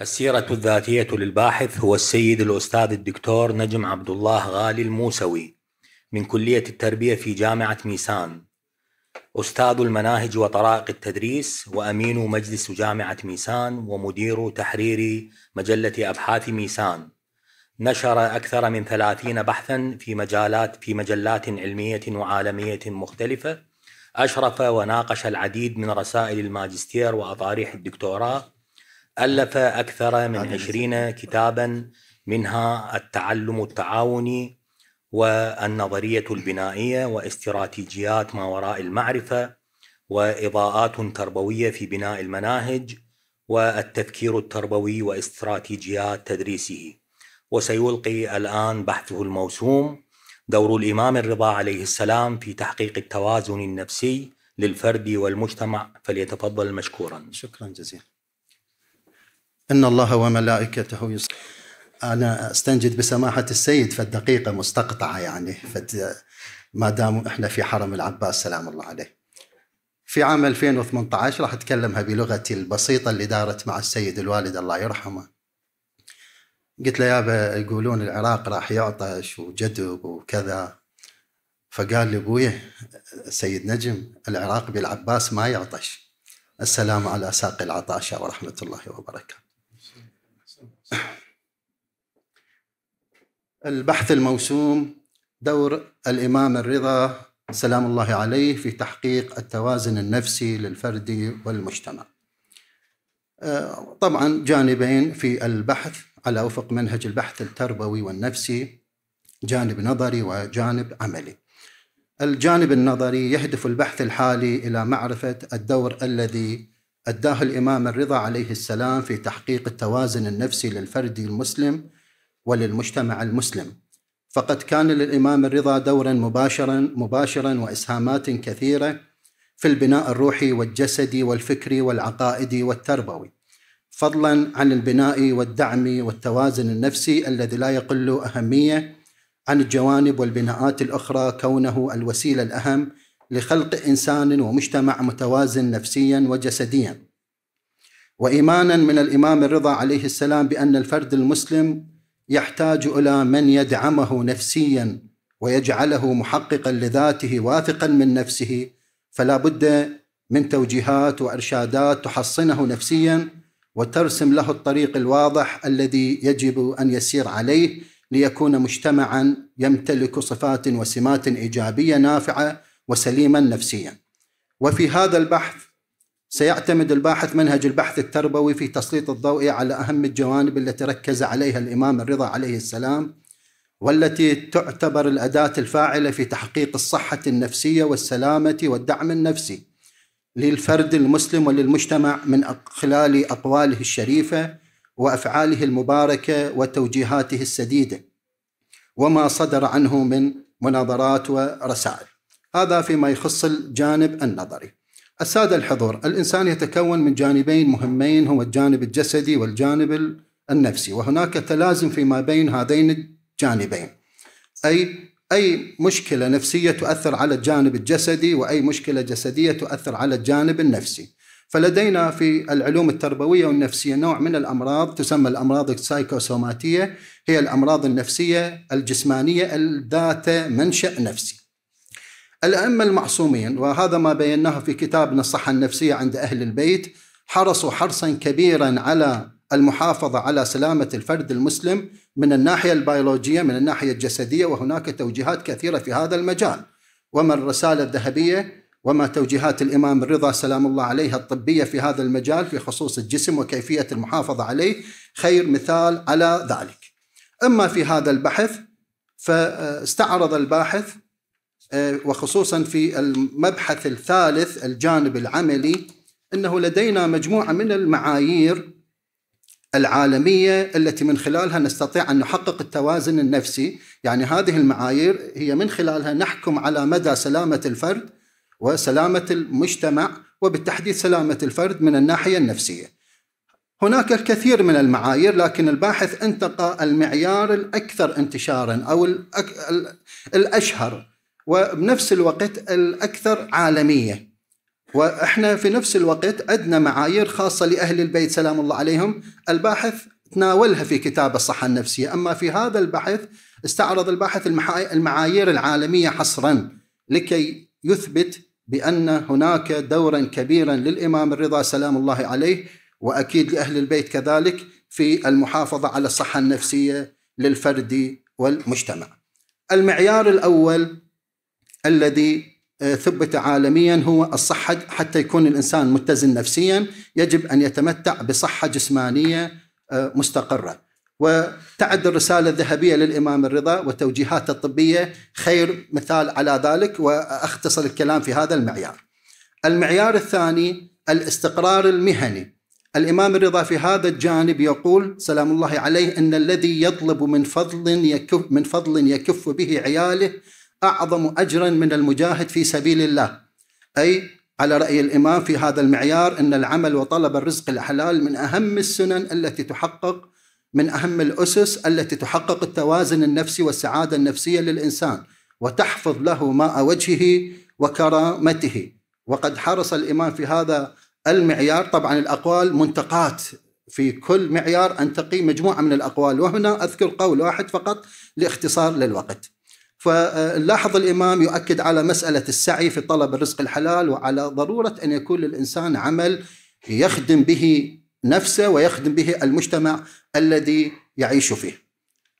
السيرة الذاتية للباحث هو السيد الأستاذ الدكتور نجم عبد الله غالي الموسوي من كلية التربية في جامعة ميسان أستاذ المناهج وطرائق التدريس وأمين مجلس جامعة ميسان ومدير تحرير مجلة أبحاث ميسان نشر أكثر من ثلاثين بحثا في مجالات في مجلات علمية وعالمية مختلفة أشرف وناقش العديد من رسائل الماجستير وأطاريح الدكتوراه ألف أكثر من عشرين كتابا منها التعلم التعاوني والنظرية البنائية واستراتيجيات ما وراء المعرفة وإضاءات تربوية في بناء المناهج والتفكير التربوي واستراتيجيات تدريسه وسيلقي الآن بحثه الموسوم دور الإمام الرضا عليه السلام في تحقيق التوازن النفسي للفرد والمجتمع فليتفضل مشكورا شكرا جزيلا إن الله وملائكته يصلي أنا أستنجد بسماحة السيد فالدقيقة مستقطعة يعني فد ما دام إحنا في حرم العباس سلام الله عليه في عام 2018 راح أتكلمها بلغتي البسيطة اللي دارت مع السيد الوالد الله يرحمه قلت له يابا يقولون العراق راح يعطش وجدب وكذا فقال لي ابوي سيد نجم العراق بالعباس ما يعطش السلام على ساق العطاشة ورحمة الله وبركاته البحث الموسوم دور الإمام الرضا سلام الله عليه في تحقيق التوازن النفسي للفرد والمجتمع طبعا جانبين في البحث على وفق منهج البحث التربوي والنفسي جانب نظري وجانب عملي الجانب النظري يهدف البحث الحالي الى معرفه الدور الذي أداه الإمام الرضا عليه السلام في تحقيق التوازن النفسي للفرد المسلم وللمجتمع المسلم فقد كان للإمام الرضا دورا مباشرا مباشرا وإسهامات كثيرة في البناء الروحي والجسدي والفكري والعقائدي والتربوي فضلا عن البناء والدعم والتوازن النفسي الذي لا يقل أهمية عن الجوانب والبناءات الأخرى كونه الوسيلة الأهم لخلق انسان ومجتمع متوازن نفسيا وجسديا وايمانا من الامام الرضا عليه السلام بان الفرد المسلم يحتاج الى من يدعمه نفسيا ويجعله محققا لذاته واثقا من نفسه فلا بد من توجيهات وارشادات تحصنه نفسيا وترسم له الطريق الواضح الذي يجب ان يسير عليه ليكون مجتمعا يمتلك صفات وسمات ايجابيه نافعه وسليما نفسيا وفي هذا البحث سيعتمد الباحث منهج البحث التربوي في تسليط الضوء على أهم الجوانب التي ركز عليها الإمام الرضا عليه السلام والتي تعتبر الأداة الفاعلة في تحقيق الصحة النفسية والسلامة والدعم النفسي للفرد المسلم وللمجتمع من خلال أقواله الشريفة وأفعاله المباركة وتوجيهاته السديدة وما صدر عنه من مناظرات ورسائل هذا فيما يخص الجانب النظري السادة الحضور الإنسان يتكون من جانبين مهمين هو الجانب الجسدي والجانب النفسي وهناك تلازم فيما بين هذين الجانبين أي أي مشكلة نفسية تؤثر على الجانب الجسدي وأي مشكلة جسدية تؤثر على الجانب النفسي فلدينا في العلوم التربوية والنفسية نوع من الأمراض تسمى الأمراض السايكوسوماتية هي الأمراض النفسية الجسمانية الذات منشأ نفسي الأئمة المعصومين وهذا ما بيناه في كتابنا الصحة النفسية عند أهل البيت حرصوا حرصا كبيرا على المحافظة على سلامة الفرد المسلم من الناحية البيولوجية من الناحية الجسدية وهناك توجيهات كثيرة في هذا المجال وما الرسالة الذهبية وما توجيهات الإمام الرضا سلام الله عليه الطبية في هذا المجال في خصوص الجسم وكيفية المحافظة عليه خير مثال على ذلك أما في هذا البحث فاستعرض الباحث آه، وخصوصا في المبحث الثالث الجانب العملي انه لدينا مجموعه من المعايير العالميه التي من خلالها نستطيع ان نحقق التوازن النفسي، يعني هذه المعايير هي من خلالها نحكم على مدى سلامه الفرد وسلامه المجتمع وبالتحديد سلامه الفرد من الناحيه النفسيه. هناك الكثير من المعايير لكن الباحث انتقى المعيار الاكثر انتشارا او الأك... الاشهر وبنفس الوقت الأكثر عالمية وإحنا في نفس الوقت عندنا معايير خاصة لأهل البيت سلام الله عليهم الباحث تناولها في كتاب الصحة النفسية أما في هذا البحث استعرض الباحث المعايير العالمية حصرا لكي يثبت بأن هناك دورا كبيرا للإمام الرضا سلام الله عليه وأكيد لأهل البيت كذلك في المحافظة على الصحة النفسية للفرد والمجتمع المعيار الأول الذي آه، ثبت عالميا هو الصحة حتى يكون الإنسان متزن نفسيا يجب أن يتمتع بصحة جسمانية آه، مستقرة وتعد الرسالة الذهبية للإمام الرضا وتوجيهات الطبية خير مثال على ذلك وأختصر الكلام في هذا المعيار المعيار الثاني الاستقرار المهني الإمام الرضا في هذا الجانب يقول سلام الله عليه إن الذي يطلب من فضل يكف من فضل يكف به عياله أعظم أجرا من المجاهد في سبيل الله أي على رأي الإمام في هذا المعيار أن العمل وطلب الرزق الحلال من أهم السنن التي تحقق من أهم الأسس التي تحقق التوازن النفسي والسعادة النفسية للإنسان وتحفظ له ماء وجهه وكرامته وقد حرص الإمام في هذا المعيار طبعا الأقوال منتقات في كل معيار أن تقي مجموعة من الأقوال وهنا أذكر قول واحد فقط لاختصار للوقت فنلاحظ الإمام يؤكد على مسألة السعي في طلب الرزق الحلال وعلى ضرورة أن يكون للإنسان عمل يخدم به نفسه ويخدم به المجتمع الذي يعيش فيه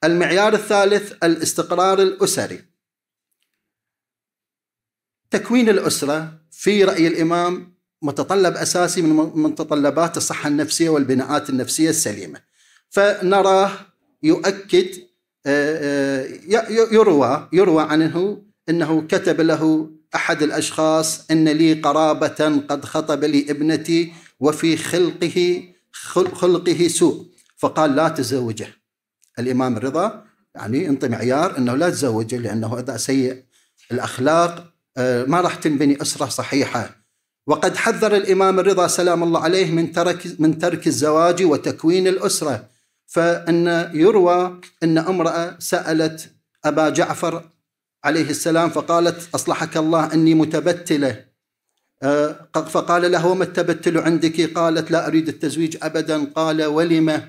المعيار الثالث الاستقرار الأسري تكوين الأسرة في رأي الإمام متطلب أساسي من متطلبات الصحة النفسية والبناءات النفسية السليمة فنراه يؤكد آه، آه، يروى يروى عنه انه كتب له احد الاشخاص ان لي قرابه قد خطب لي ابنتي وفي خلقه خلقه سوء فقال لا تزوجه الامام الرضا يعني انطي معيار انه لا تزوجه لانه هذا سيء الاخلاق آه، ما راح تنبني اسره صحيحه وقد حذر الامام الرضا سلام الله عليه من ترك من ترك الزواج وتكوين الاسره فأن يروى أن امرأة سألت أبا جعفر عليه السلام فقالت أصلحك الله أني متبتلة آه، فقال له وما التبتل عندك قالت لا أريد التزويج أبدا قال ولم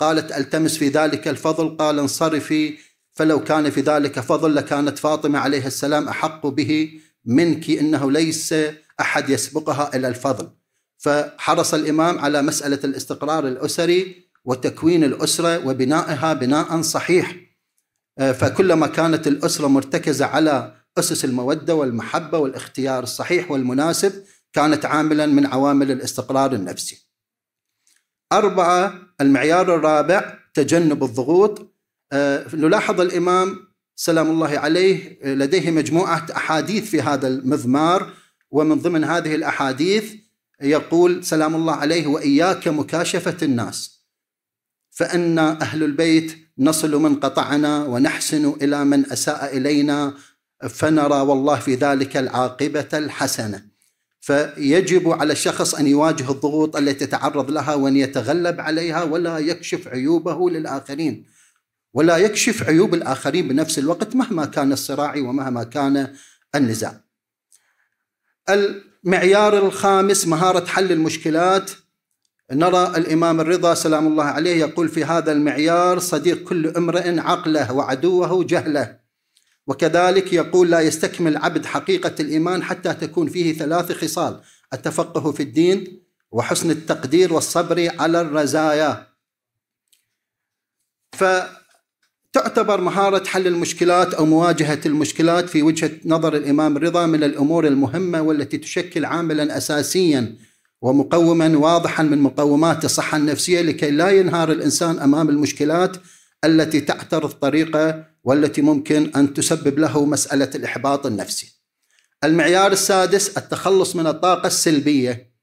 قالت ألتمس في ذلك الفضل قال انصرفي فلو كان في ذلك فضل لكانت فاطمة عليه السلام أحق به منك إنه ليس أحد يسبقها إلى الفضل فحرص الإمام على مسألة الاستقرار الأسري وتكوين الاسره وبنائها بناء صحيح آه، فكلما كانت الاسره مرتكزه على اسس الموده والمحبه والاختيار الصحيح والمناسب كانت عاملا من عوامل الاستقرار النفسي. اربعه المعيار الرابع تجنب الضغوط آه، نلاحظ الامام سلام الله عليه آه، لديه مجموعه احاديث في هذا المضمار ومن ضمن هذه الاحاديث يقول سلام الله عليه واياك مكاشفه الناس فإن أهل البيت نصل من قطعنا ونحسن إلى من أساء إلينا فنرى والله في ذلك العاقبة الحسنة فيجب على الشخص أن يواجه الضغوط التي تتعرض لها وأن يتغلب عليها ولا يكشف عيوبه للآخرين ولا يكشف عيوب الآخرين بنفس الوقت مهما كان الصراع ومهما كان النزاع المعيار الخامس مهارة حل المشكلات نرى الإمام الرضا سلام الله عليه يقول في هذا المعيار صديق كل امرئ عقله وعدوه جهله وكذلك يقول لا يستكمل عبد حقيقة الإيمان حتى تكون فيه ثلاث خصال التفقه في الدين وحسن التقدير والصبر على الرزايا فتعتبر مهارة حل المشكلات أو مواجهة المشكلات في وجهة نظر الإمام الرضا من الأمور المهمة والتي تشكل عاملا أساسيا ومقوما واضحا من مقومات الصحة النفسية لكي لا ينهار الإنسان أمام المشكلات التي تعترض طريقه والتي ممكن أن تسبب له مسألة الإحباط النفسي المعيار السادس التخلص من الطاقة السلبية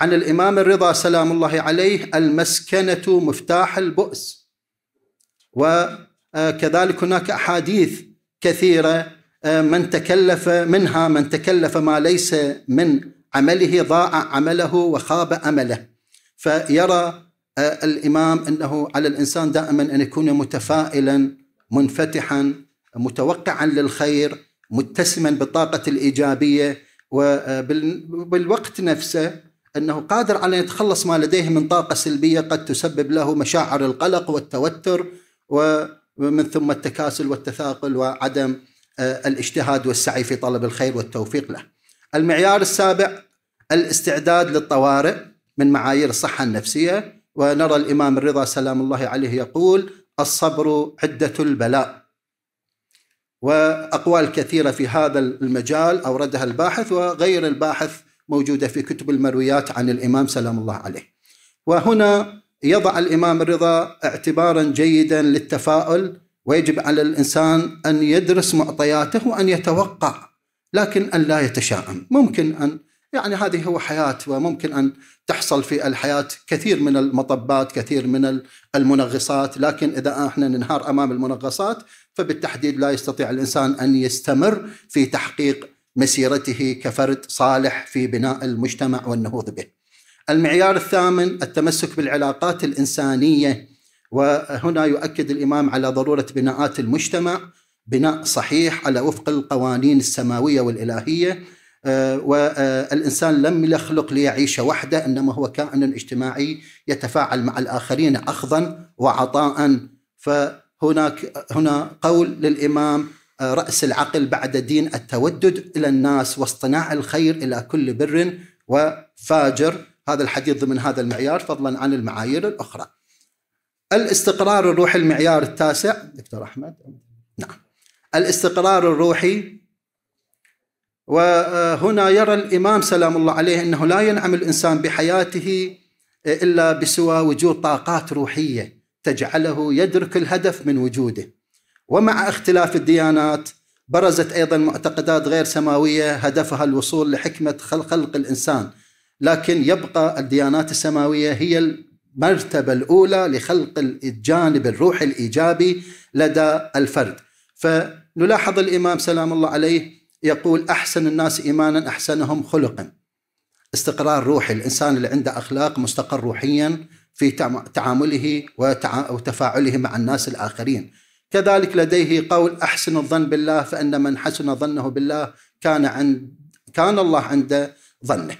عن الإمام الرضا سلام الله عليه المسكنة مفتاح البؤس وكذلك آه، هناك أحاديث كثيرة آه، من تكلف منها من تكلف ما ليس من عمله ضاع عمله وخاب امله فيرى آه، الامام انه على الانسان دائما ان يكون متفائلا منفتحا متوقعا للخير متسما بالطاقه الايجابيه وبالوقت آه، نفسه انه قادر على ان يتخلص ما لديه من طاقه سلبيه قد تسبب له مشاعر القلق والتوتر ومن ثم التكاسل والتثاقل وعدم آه، الاجتهاد والسعي في طلب الخير والتوفيق له. المعيار السابع الاستعداد للطوارئ من معايير الصحة النفسية ونرى الإمام الرضا سلام الله عليه يقول الصبر عدة البلاء وأقوال كثيرة في هذا المجال أوردها الباحث وغير الباحث موجودة في كتب المرويات عن الإمام سلام الله عليه وهنا يضع الإمام الرضا اعتبارا جيدا للتفاؤل ويجب على الإنسان أن يدرس معطياته وأن يتوقع لكن أن لا يتشائم ممكن أن يعني هذه هو حياة وممكن أن تحصل في الحياة كثير من المطبات كثير من المنغصات لكن إذا احنا ننهار أمام المنغصات فبالتحديد لا يستطيع الإنسان أن يستمر في تحقيق مسيرته كفرد صالح في بناء المجتمع والنهوض به المعيار الثامن التمسك بالعلاقات الإنسانية وهنا يؤكد الإمام على ضرورة بناءات المجتمع بناء صحيح على وفق القوانين السماوية والإلهية آه، والإنسان آه، لم يخلق ليعيش وحده إنما هو كائن اجتماعي يتفاعل مع الآخرين أخذا وعطاء فهناك هنا قول للإمام آه، رأس العقل بعد دين التودد إلى الناس واصطناع الخير إلى كل بر وفاجر هذا الحديث ضمن هذا المعيار فضلا عن المعايير الأخرى الاستقرار الروحي المعيار التاسع دكتور أحمد نعم الاستقرار الروحي وهنا يرى الإمام سلام الله عليه أنه لا ينعم الإنسان بحياته آه، إلا بسوى وجود طاقات روحية تجعله يدرك الهدف من وجوده ومع اختلاف الديانات برزت أيضا معتقدات غير سماوية هدفها الوصول لحكمة خلق الإنسان لكن يبقى الديانات السماوية هي المرتبة الأولى لخلق الجانب الروحي الإيجابي لدى الفرد ف نلاحظ الإمام سلام الله عليه يقول أحسن الناس إيمانا أحسنهم خلقا استقرار روحي الإنسان اللي عنده أخلاق مستقر روحيا في تعامله وتفاعله مع الناس الآخرين كذلك لديه قول أحسن الظن بالله فإن من حسن ظنه بالله كان عند كان الله عند ظنه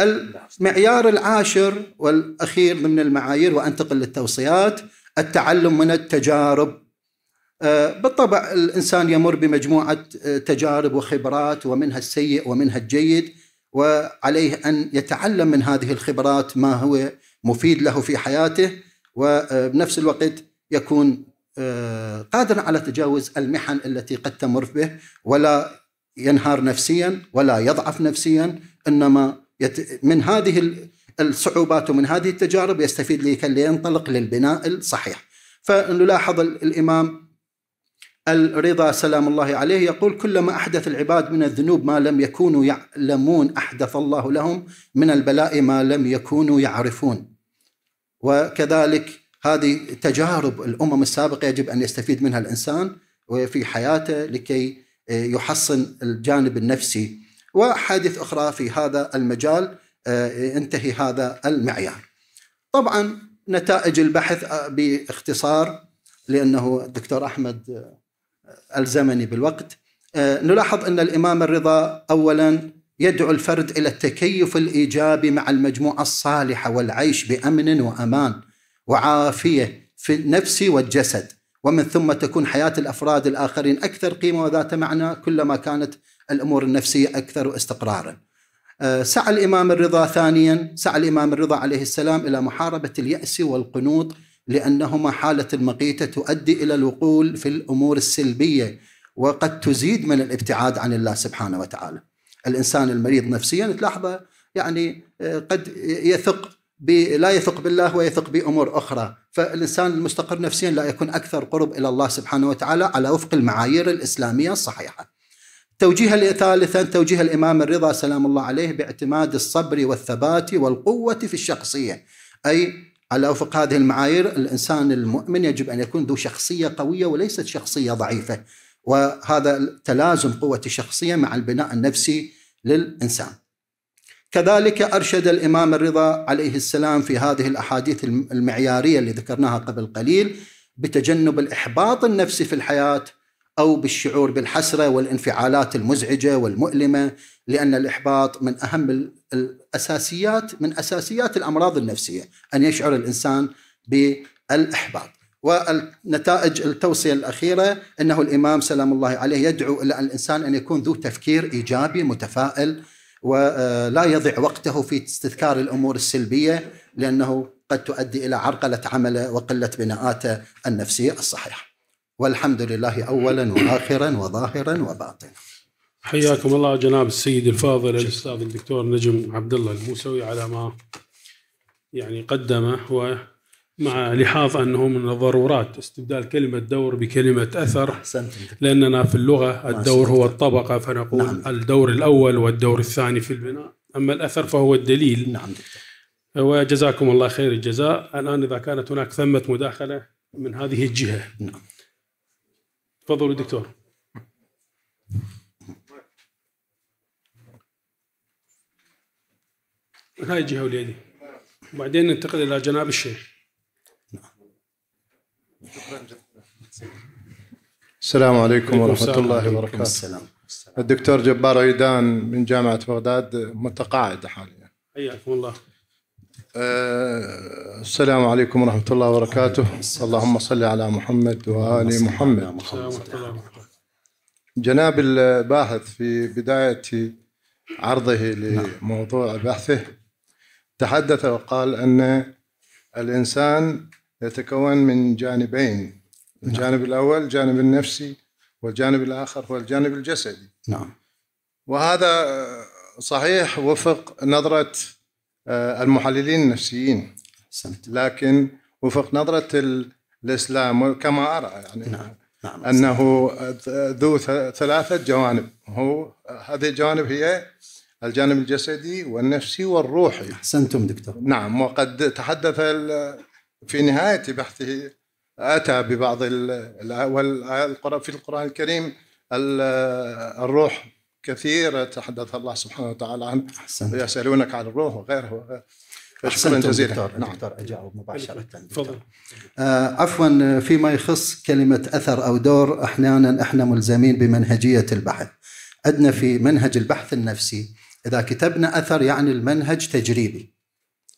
المعيار العاشر والأخير ضمن المعايير وأنتقل للتوصيات التعلم من التجارب آه، بالطبع الانسان يمر بمجموعه آه، تجارب وخبرات ومنها السيء ومنها الجيد وعليه ان يتعلم من هذه الخبرات ما هو مفيد له في حياته وبنفس آه، الوقت يكون قادرا على تجاوز المحن التي قد تمر به ولا ينهار نفسيا ولا يضعف نفسيا انما يت... من هذه الصعوبات ومن هذه التجارب يستفيد لكي ينطلق للبناء الصحيح فنلاحظ الامام الرضا سلام الله عليه يقول كلما أحدث العباد من الذنوب ما لم يكونوا يعلمون أحدث الله لهم من البلاء ما لم يكونوا يعرفون وكذلك هذه تجارب الأمم السابقة يجب أن يستفيد منها الإنسان في حياته لكي يحصن الجانب النفسي وحادث أخرى في هذا المجال ينتهي هذا المعيار طبعا نتائج البحث باختصار لأنه الدكتور أحمد الزمني بالوقت آه، نلاحظ أن الإمام الرضا أولا يدعو الفرد إلى التكيف الإيجابي مع المجموعة الصالحة والعيش بأمن وأمان وعافية في النفس والجسد ومن ثم تكون حياة الأفراد الآخرين أكثر قيمة وذات معنى كلما كانت الأمور النفسية أكثر استقرارا آه، سعى الإمام الرضا ثانيا سعى الإمام الرضا عليه السلام إلى محاربة اليأس والقنوط لأنهما حالة المقيتة تؤدي إلى الوقول في الأمور السلبية وقد تزيد من الابتعاد عن الله سبحانه وتعالى الإنسان المريض نفسيا تلاحظه يعني آه، قد يثق لا يثق بالله ويثق بأمور أخرى فالإنسان المستقر نفسيا لا يكون أكثر قرب إلى الله سبحانه وتعالى على وفق المعايير الإسلامية الصحيحة توجيه ثالثا توجيه الإمام الرضا سلام الله عليه باعتماد الصبر والثبات والقوة في الشخصية أي على وفق هذه المعايير الانسان المؤمن يجب ان يكون ذو شخصيه قويه وليست شخصيه ضعيفه وهذا تلازم قوه الشخصيه مع البناء النفسي للانسان. كذلك ارشد الامام الرضا عليه السلام في هذه الاحاديث المعياريه اللي ذكرناها قبل قليل بتجنب الاحباط النفسي في الحياه او بالشعور بالحسره والانفعالات المزعجه والمؤلمه لان الاحباط من اهم الاساسيات من اساسيات الامراض النفسيه ان يشعر الانسان بالاحباط والنتائج التوصيه الاخيره انه الامام سلام الله عليه يدعو الى الانسان ان يكون ذو تفكير ايجابي متفائل ولا آه، يضع وقته في استذكار الامور السلبيه لانه قد تؤدي الى عرقله عمله وقله بناءاته النفسيه الصحيحه. والحمد لله اولا واخرا وظاهرا وباطنا. حياكم الله جناب السيد الفاضل الاستاذ الدكتور نجم عبد الله الموسوي على ما يعني قدمه ومع لحاظ انه من الضرورات استبدال كلمه دور بكلمه اثر لاننا في اللغه الدور هو الطبقه فنقول نعم. الدور الاول والدور الثاني في البناء اما الاثر فهو الدليل نعم دكتور وجزاكم الله خير الجزاء الان اذا كانت هناك ثمه مداخله من هذه الجهه نعم تفضلوا دكتور هاي الجهه وليدي وبعدين ننتقل الى جناب الشيخ شكرا السلام عليكم ورحمه الله وبركاته السلام الدكتور جبار عيدان من جامعه بغداد متقاعد حاليا حياكم الله آه، السلام عليكم ورحمة الله وبركاته اللهم صل على محمد وآل محمد جناب الباحث في بداية عرضه نعم. لموضوع بحثه تحدث وقال أن الإنسان يتكون من جانبين نعم. الجانب الأول الجانب النفسي والجانب الآخر هو الجانب الجسدي نعم وهذا صحيح وفق نظرة آه، المحللين النفسيين لكن وفق نظرة الإسلام كما أرى يعني نعم. نعم. أنه ذو ثلاثة جوانب هو هذه الجوانب هي الجانب الجسدي والنفسي والروحي أحسنتم دكتور نعم وقد تحدث في نهاية بحثه أتى ببعض في القرآن الكريم الروح كثيرة تحدث الله سبحانه وتعالى عنه يسألونك عن الروح وغيره وغيره جزيلا دكتور نعم. نعم. دكتور اجاوب مباشره تفضل آه عفوا فيما يخص كلمه اثر او دور احيانا احنا ملزمين بمنهجيه البحث عندنا في منهج البحث النفسي إذا كتبنا أثر يعني المنهج تجريبي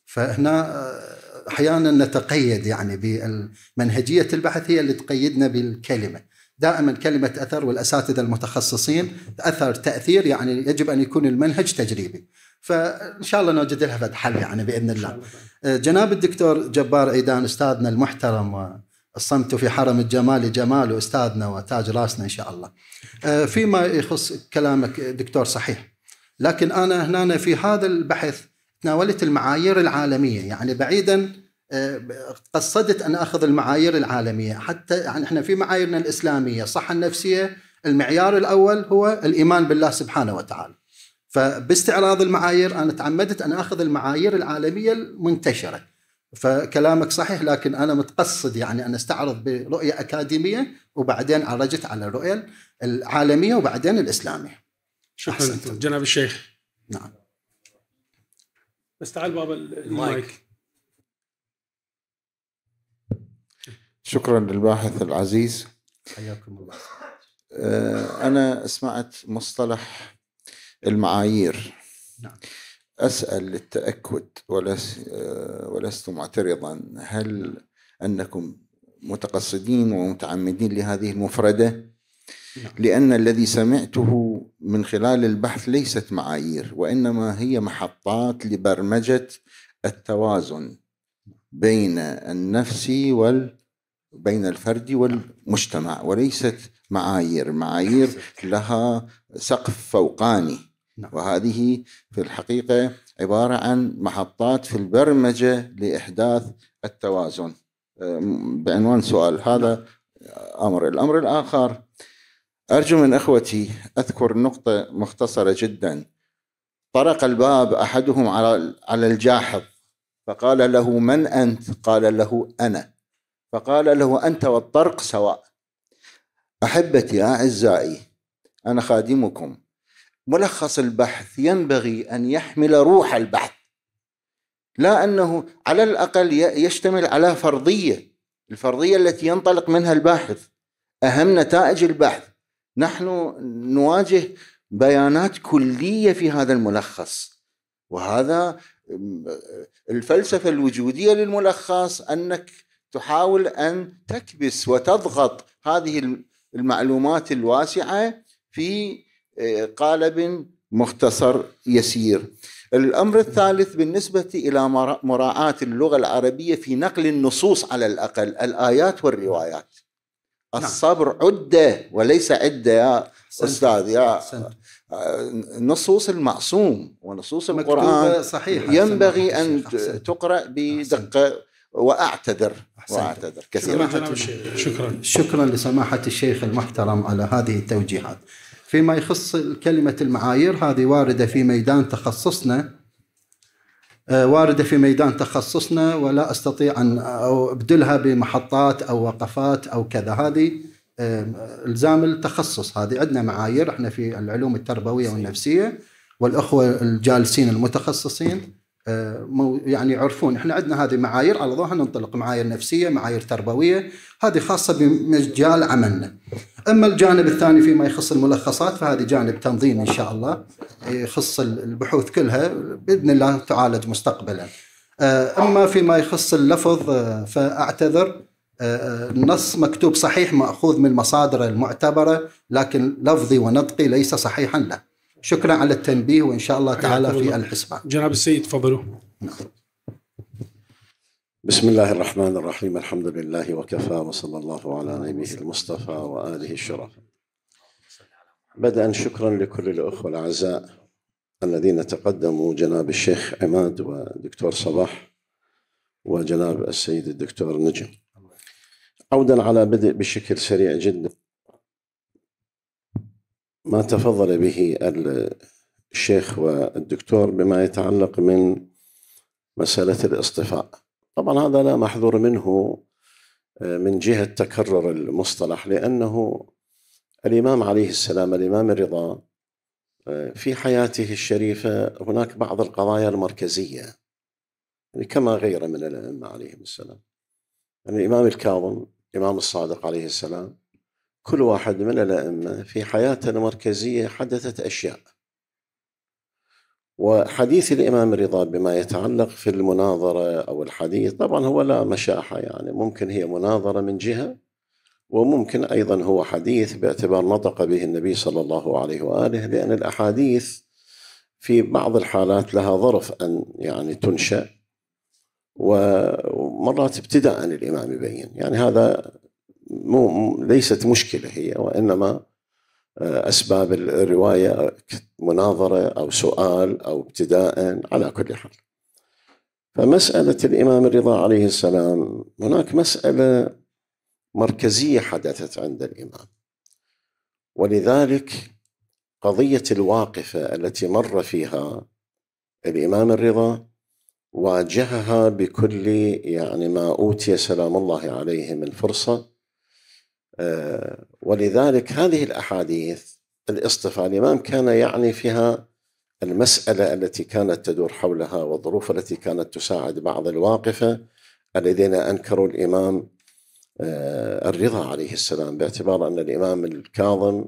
فهنا آه، أحيانا نتقيد يعني بالمنهجية البحث هي اللي تقيدنا بالكلمة دائما كلمة أثر والأساتذة المتخصصين أثر تأثير يعني يجب أن يكون المنهج تجريبي فإن شاء الله نوجد لها حل يعني بإذن الله آه، جناب الدكتور جبار عيدان أستاذنا المحترم الصمت في حرم الجمال جمال أستاذنا وتاج راسنا إن شاء الله آه، فيما يخص كلامك دكتور صحيح لكن أنا هنا في هذا البحث تناولت المعايير العالمية يعني بعيدا آه، قصدت أن أخذ المعايير العالمية حتى يعني إحنا في معاييرنا الإسلامية الصحة النفسية المعيار الأول هو الإيمان بالله سبحانه وتعالى فباستعراض المعايير أنا تعمدت أن أخذ المعايير العالمية المنتشرة فكلامك صحيح لكن انا متقصد يعني ان استعرض برؤيه اكاديميه وبعدين عرجت على الرؤيه العالميه وبعدين الاسلاميه. شكرا أحسنت. جناب الشيخ نعم بس تعال بابا المايك شكرا للباحث العزيز حياكم الله آه، أنا سمعت مصطلح المعايير نعم. أسأل للتأكد آه، ولست معترضا هل أنكم متقصدين ومتعمدين لهذه المفردة نعم. لأن الذي سمعته من خلال البحث ليست معايير وإنما هي محطات لبرمجة التوازن بين النفس وال بين الفرد والمجتمع وليست معايير معايير لها سقف فوقاني نعم. وهذه في الحقيقة عبارة عن محطات في البرمجة لإحداث التوازن بعنوان سؤال هذا نعم. أمر الأمر الآخر أرجو من إخوتي أذكر نقطة مختصرة جدا طرق الباب أحدهم على على الجاحظ فقال له من أنت؟ قال له أنا فقال له أنت والطرق سواء أحبتي أعزائي أنا خادمكم ملخص البحث ينبغي أن يحمل روح البحث لا أنه على الأقل يشتمل على فرضية الفرضية التي ينطلق منها الباحث أهم نتائج البحث نحن نواجه بيانات كليه في هذا الملخص وهذا الفلسفه الوجوديه للملخص انك تحاول ان تكبس وتضغط هذه المعلومات الواسعه في آه، قالب مختصر يسير. الامر الثالث بالنسبه الى مراعاه اللغه العربيه في نقل النصوص على الاقل الايات والروايات. نعم. الصبر عدة وليس عدة يا أستاذ يا نصوص المعصوم ونصوص القرآن صحيحة ينبغي أن أحسن. تقرأ بدقة واعتذر أحسنت. واعتذر كثيرا شكرا شكرا لسماحه الشيخ المحترم على هذه التوجيهات فيما يخص كلمه المعايير هذه وارده في ميدان تخصصنا آه، وارده في ميدان تخصصنا ولا استطيع ان ابدلها بمحطات او وقفات او كذا هذه آه، الزام التخصص هذه عندنا معايير احنا في العلوم التربويه والنفسيه والاخوه الجالسين المتخصصين يعني يعرفون احنا عندنا هذه معايير على ضوءها ننطلق معايير نفسيه معايير تربويه هذه خاصه بمجال عملنا اما الجانب الثاني فيما يخص الملخصات فهذه جانب تنظيمي ان شاء الله يخص البحوث كلها باذن الله تعالج مستقبلا آه، اما فيما يخص اللفظ آه، فاعتذر آه، النص مكتوب صحيح ماخوذ من مصادر المعتبره لكن لفظي ونطقي ليس صحيحا له شكرا على التنبيه وإن شاء الله تعالى في الحسبان جناب السيد تفضلوا نعم. بسم الله الرحمن الرحيم الحمد لله وكفى وصلى الله على نبيه المصطفى وآله الشرف بدءا شكرا لكل الأخوة الأعزاء الذين تقدموا جناب الشيخ عماد ودكتور صباح وجناب السيد الدكتور نجم عودا على بدء بشكل سريع جدا ما تفضل به الشيخ والدكتور بما يتعلق من مسألة الاصطفاء طبعا هذا لا محذور منه آه، من جهة تكرر المصطلح لأنه الإمام عليه السلام الإمام الرضا آه، في حياته الشريفة هناك بعض القضايا المركزية يعني كما غيره من الأئمة عليهم السلام يعني الإمام الكاظم الإمام الصادق عليه السلام كل واحد من الأئمة في حياته المركزية حدثت أشياء وحديث الإمام رضا بما يتعلق في المناظرة أو الحديث طبعا هو لا مشاحة يعني ممكن هي مناظرة من جهة وممكن أيضا هو حديث باعتبار نطق به النبي صلى الله عليه وآله لأن الأحاديث في بعض الحالات لها ظرف أن يعني تنشأ ومرات ابتداء الإمام يبين يعني هذا مو ليست مشكلة هي وإنما آه، أسباب الرواية مناظرة أو سؤال أو ابتداء على كل حال فمسألة الإمام الرضا عليه السلام هناك مسألة مركزية حدثت عند الإمام ولذلك قضية الواقفة التي مر فيها الإمام الرضا واجهها بكل يعني ما أوتي سلام الله عليه من فرصة آه، ولذلك هذه الاحاديث الاصطفاء الامام كان يعني فيها المساله التي كانت تدور حولها والظروف التي كانت تساعد بعض الواقفه الذين انكروا الامام آه، الرضا عليه السلام باعتبار ان الامام الكاظم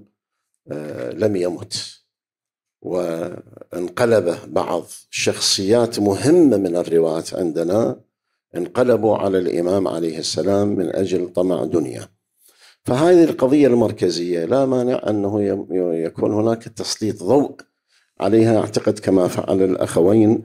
آه، لم يمت وانقلب بعض شخصيات مهمه من الرواة عندنا انقلبوا على الامام عليه السلام من اجل طمع دنيا. فهذه القضية المركزية لا مانع أنه يكون هناك تسليط ضوء عليها أعتقد كما فعل الأخوين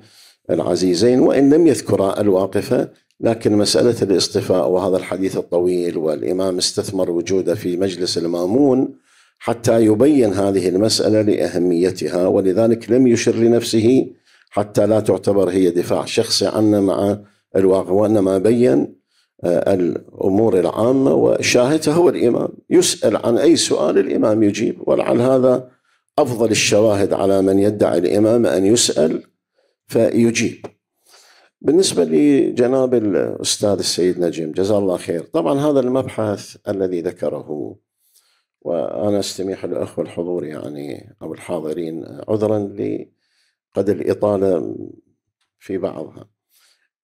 العزيزين وإن لم يذكرا الواقفة لكن مسألة الاصطفاء وهذا الحديث الطويل والإمام استثمر وجوده في مجلس المامون حتى يبين هذه المسألة لأهميتها ولذلك لم يشر لنفسه حتى لا تعتبر هي دفاع شخصي عنا مع الواقع وإنما بين الأمور العامة والشاهد هو الإمام يسأل عن أي سؤال الإمام يجيب ولعل هذا أفضل الشواهد على من يدعي الإمامة أن يسأل فيجيب بالنسبة لجناب الأستاذ السيد نجم جزاه الله خير طبعا هذا المبحث الذي ذكره وأنا أستميح الأخوة الحضور يعني أو الحاضرين عذرا لقد الإطالة في بعضها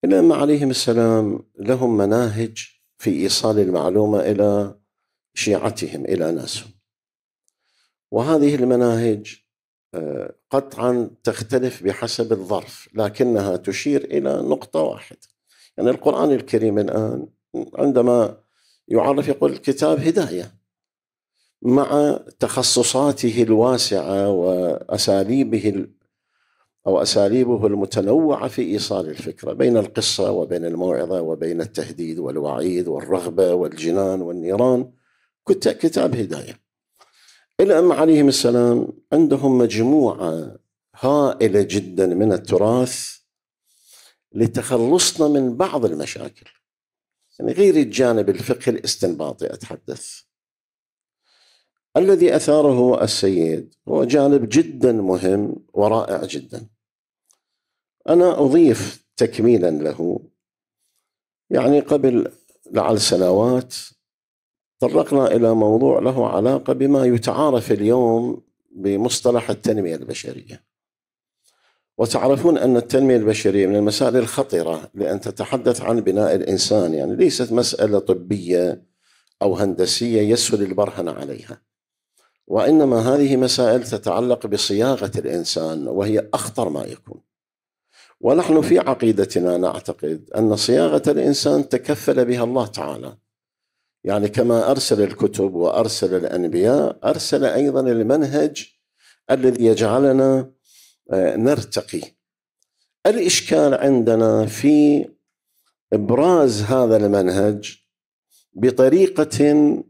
الأئمة عليهم السلام لهم مناهج في إيصال المعلومة إلى شيعتهم إلى ناسهم وهذه المناهج آه، قطعا تختلف بحسب الظرف لكنها تشير إلى نقطة واحدة يعني القرآن الكريم الآن عندما يعرف يقول الكتاب هداية مع تخصصاته الواسعة وأساليبه أو أساليبه المتنوعة في إيصال الفكرة بين القصة وبين الموعظة وبين التهديد والوعيد والرغبة والجنان والنيران كتاب هداية الأم عليهم السلام عندهم مجموعة هائلة جدا من التراث لتخلصنا من بعض المشاكل يعني غير الجانب الفقهي الاستنباطي أتحدث الذي أثاره السيد هو جانب جدا مهم ورائع جدا أنا أضيف تكميلا له يعني قبل لعل سنوات طرقنا إلى موضوع له علاقة بما يتعارف اليوم بمصطلح التنمية البشرية وتعرفون أن التنمية البشرية من المسائل الخطرة لأن تتحدث عن بناء الإنسان يعني ليست مسألة طبية أو هندسية يسهل البرهن عليها وإنما هذه مسائل تتعلق بصياغة الإنسان وهي أخطر ما يكون ونحن في عقيدتنا نعتقد أن صياغة الإنسان تكفل بها الله تعالى يعني كما أرسل الكتب وأرسل الأنبياء أرسل أيضا المنهج الذي يجعلنا آه، نرتقي الإشكال عندنا في إبراز هذا المنهج بطريقة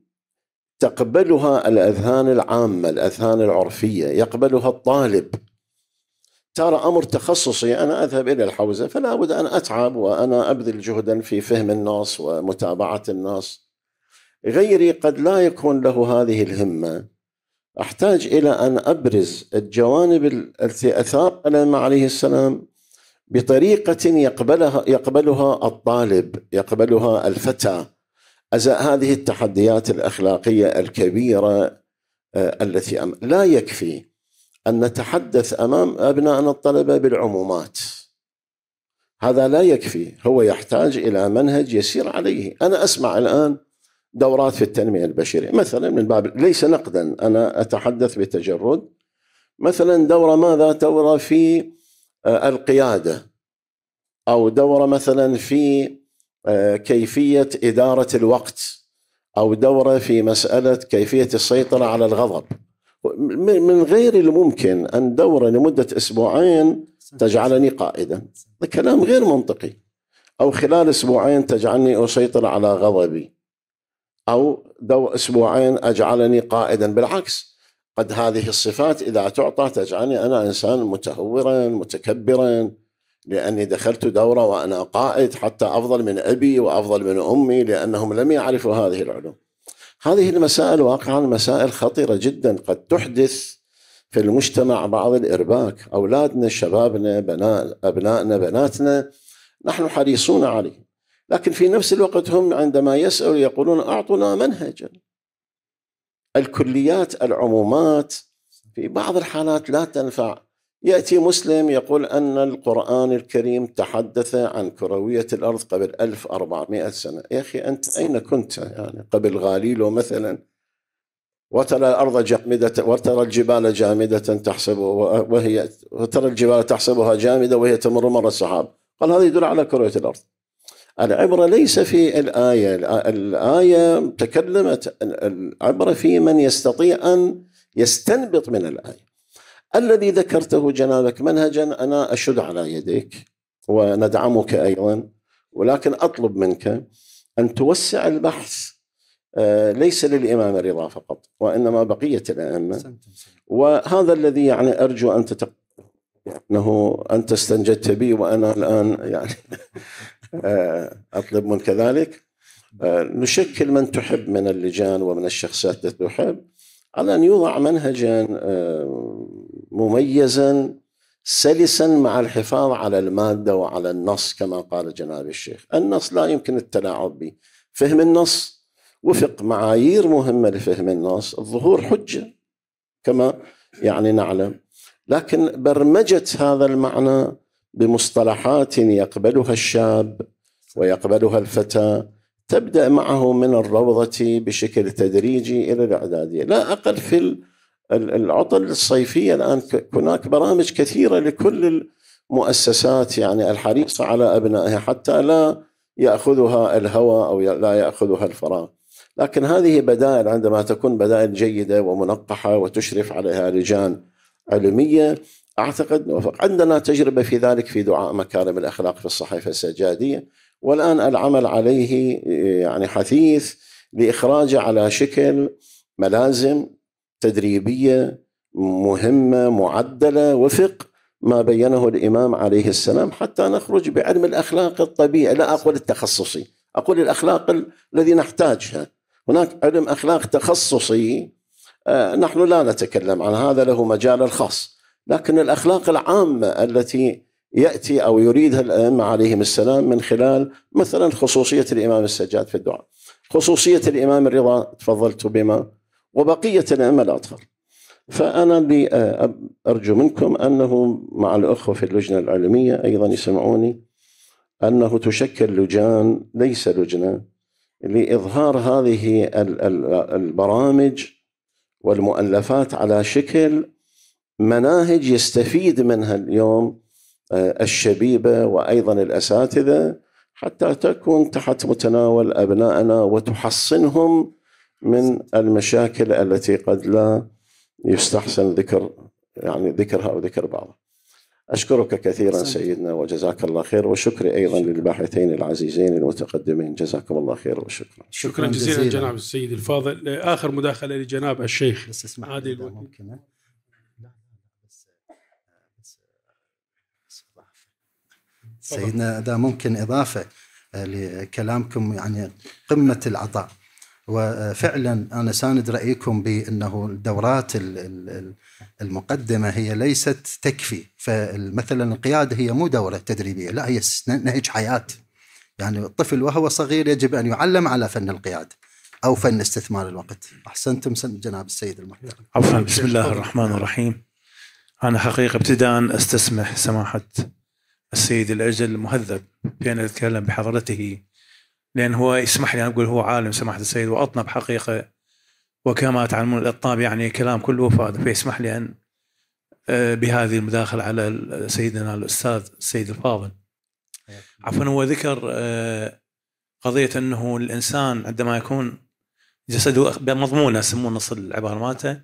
تقبلها الأذهان العامة الأذهان العرفية يقبلها الطالب ترى امر تخصصي انا اذهب الى الحوزه فلا بد ان اتعب وانا ابذل جهدا في فهم الناس ومتابعه الناس غيري قد لا يكون له هذه الهمه احتاج الى ان ابرز الجوانب التي اثار الائمه عليه السلام بطريقه يقبلها يقبلها الطالب يقبلها الفتى ازاء هذه التحديات الاخلاقيه الكبيره آه، التي لا يكفي أن نتحدث أمام أبنائنا الطلبة بالعمومات هذا لا يكفي هو يحتاج إلى منهج يسير عليه أنا أسمع الآن دورات في التنمية البشرية مثلا من باب ليس نقدا أنا أتحدث بتجرد مثلا دورة ماذا دورة في آه، القيادة أو دورة مثلا في آه، كيفية إدارة الوقت أو دورة في مسألة كيفية السيطرة على الغضب من غير الممكن أن دورة لمدة أسبوعين تجعلني قائدا هذا كلام غير منطقي أو خلال أسبوعين تجعلني أسيطر على غضبي أو دو أسبوعين أجعلني قائدا بالعكس قد هذه الصفات إذا تعطى تجعلني أنا إنسان متهورا متكبرا لأني دخلت دورة وأنا قائد حتى أفضل من أبي وأفضل من أمي لأنهم لم يعرفوا هذه العلوم هذه المسائل واقعا مسائل خطيرة جدا قد تحدث في المجتمع بعض الإرباك أولادنا شبابنا بناء أبنائنا بناتنا نحن حريصون عليه لكن في نفس الوقت هم عندما يسألوا يقولون أعطنا منهجا الكليات العمومات في بعض الحالات لا تنفع يأتي مسلم يقول أن القرآن الكريم تحدث عن كروية الأرض قبل 1400 سنة يا أخي أنت أين كنت يعني قبل غاليلو مثلا وترى الأرض جامدة وترى الجبال جامدة تحسب وهي وترى الجبال تحسبها جامدة وهي تمر مر السحاب قال هذا يدل على كروية الأرض العبرة ليس في الآية الآية تكلمت العبرة في من يستطيع أن يستنبط من الآية الذي ذكرته جنابك منهجا انا اشد على يديك وندعمك ايضا ولكن اطلب منك ان توسع البحث آه، ليس للامام رضا فقط وانما بقيه الائمه وهذا الذي يعني ارجو ان تتق... انه انت استنجدت بي وانا الان يعني آه، اطلب منك ذلك آه، نشكل من تحب من اللجان ومن الشخصيات التي تحب على ان يوضع منهجا مميزا سلسا مع الحفاظ على المادة وعلى النص كما قال جناب الشيخ النص لا يمكن التلاعب به فهم النص وفق معايير مهمة لفهم النص الظهور حجة كما يعني نعلم لكن برمجة هذا المعنى بمصطلحات يقبلها الشاب ويقبلها الفتى تبدأ معه من الروضة بشكل تدريجي إلى الإعدادية لا أقل في العطل الصيفية الآن هناك برامج كثيرة لكل المؤسسات يعني الحريصة على أبنائها حتى لا يأخذها الهوى أو لا يأخذها الفراغ لكن هذه بدائل عندما تكون بدائل جيدة ومنقحة وتشرف عليها لجان علمية أعتقد نوفق عندنا تجربة في ذلك في دعاء مكارم الأخلاق في الصحيفة السجادية والآن العمل عليه يعني حثيث لإخراجه على شكل ملازم تدريبيه مهمه معدله وفق ما بينه الامام عليه السلام حتى نخرج بعلم الاخلاق الطبيعي لا اقول التخصصي اقول الاخلاق الذي نحتاجها هناك علم اخلاق تخصصي آه، نحن لا نتكلم عن هذا له مجال الخاص لكن الاخلاق العامه التي ياتي او يريدها الائمه عليهم السلام من خلال مثلا خصوصيه الامام السجاد في الدعاء خصوصيه الامام الرضا تفضلت بما وبقية الأئمة الأطفال فأنا آه، أرجو منكم أنه مع الأخوة في اللجنة العلمية أيضا يسمعوني أنه تشكل لجان ليس لجنة لإظهار هذه البرامج والمؤلفات على شكل مناهج يستفيد منها اليوم آه، الشبيبة وأيضا الأساتذة حتى تكون تحت متناول أبنائنا وتحصنهم من المشاكل التي قد لا يستحسن ذكر يعني ذكرها او ذكر بعضها. اشكرك كثيرا سيدنا وجزاك الله خير وشكري ايضا للباحثين العزيزين المتقدمين جزاكم الله خير وشكرا. شكرا جزيلا جناب السيد الفاضل اخر مداخله لجناب الشيخ بس اسمح عادل سيدنا اذا ممكن اضافه لكلامكم يعني قمه العطاء وفعلا انا ساند رايكم بانه الدورات المقدمه هي ليست تكفي فمثلا القياده هي مو دوره تدريبيه لا هي نهج حياه يعني الطفل وهو صغير يجب ان يعلم على فن القياده او فن استثمار الوقت احسنتم جناب السيد المحترم عفوا بسم الله الرحمن الرحيم انا حقيقه ابتداء استسمح سماحه السيد الاجل المهذب بان اتكلم بحضرته لأن هو يسمح لي أنا أقول هو عالم سماحة السيد وأطنب حقيقة وكما تعلمون الأطناب يعني كلام كله فاضي فيسمح لي أن آه، بهذه المداخلة على سيدنا الأستاذ السيد الفاضل عفوا هو ذكر آه، قضية أنه الإنسان عندما يكون جسده مضمونة يسمون نص العبارة مالته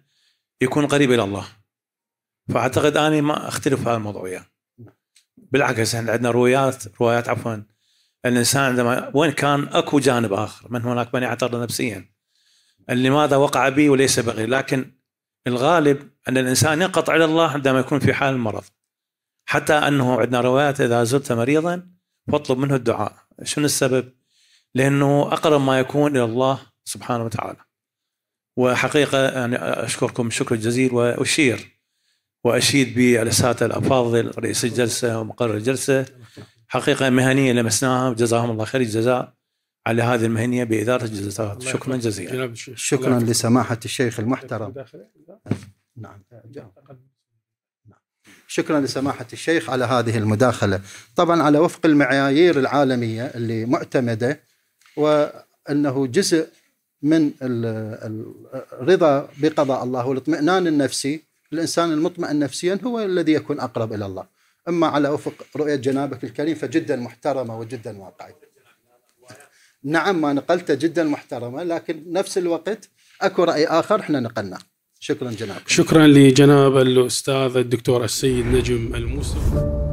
يكون قريب إلى الله فأعتقد أني ما أختلف في هذا الموضوع يعني. بالعكس احنا عندنا روايات روايات عفوا الانسان عندما وين كان اكو جانب اخر من هناك من يعترض نفسيا لماذا وقع بي وليس بغير لكن الغالب ان الانسان ينقطع الى الله عندما يكون في حال المرض حتى انه عندنا روايات اذا زرت مريضا فاطلب منه الدعاء شنو السبب؟ لانه اقرب ما يكون الى الله سبحانه وتعالى وحقيقه يعني اشكركم الشكر الجزيل واشير واشيد بالساده الافاضل رئيس الجلسه ومقرر الجلسه حقيقه مهنيه لمسناها جزاهم الله خير الجزاء على هذه المهنيه باداره الجلسات شكرا جزيلا شكرا لسماحه الشيخ المحترم نعم شكرا لسماحة الشيخ على هذه المداخلة طبعا على وفق المعايير العالمية اللي معتمدة وأنه جزء من الرضا بقضاء الله والاطمئنان النفسي الإنسان المطمئن نفسيا هو الذي يكون أقرب إلى الله اما على افق رؤيه جنابك الكريم فجدا محترمه وجدا واقعيه. نعم ما نقلته جدا محترمه لكن نفس الوقت اكو راي اخر احنا نقلناه. شكرا جناب شكرا لجناب الاستاذ الدكتور السيد نجم الموسى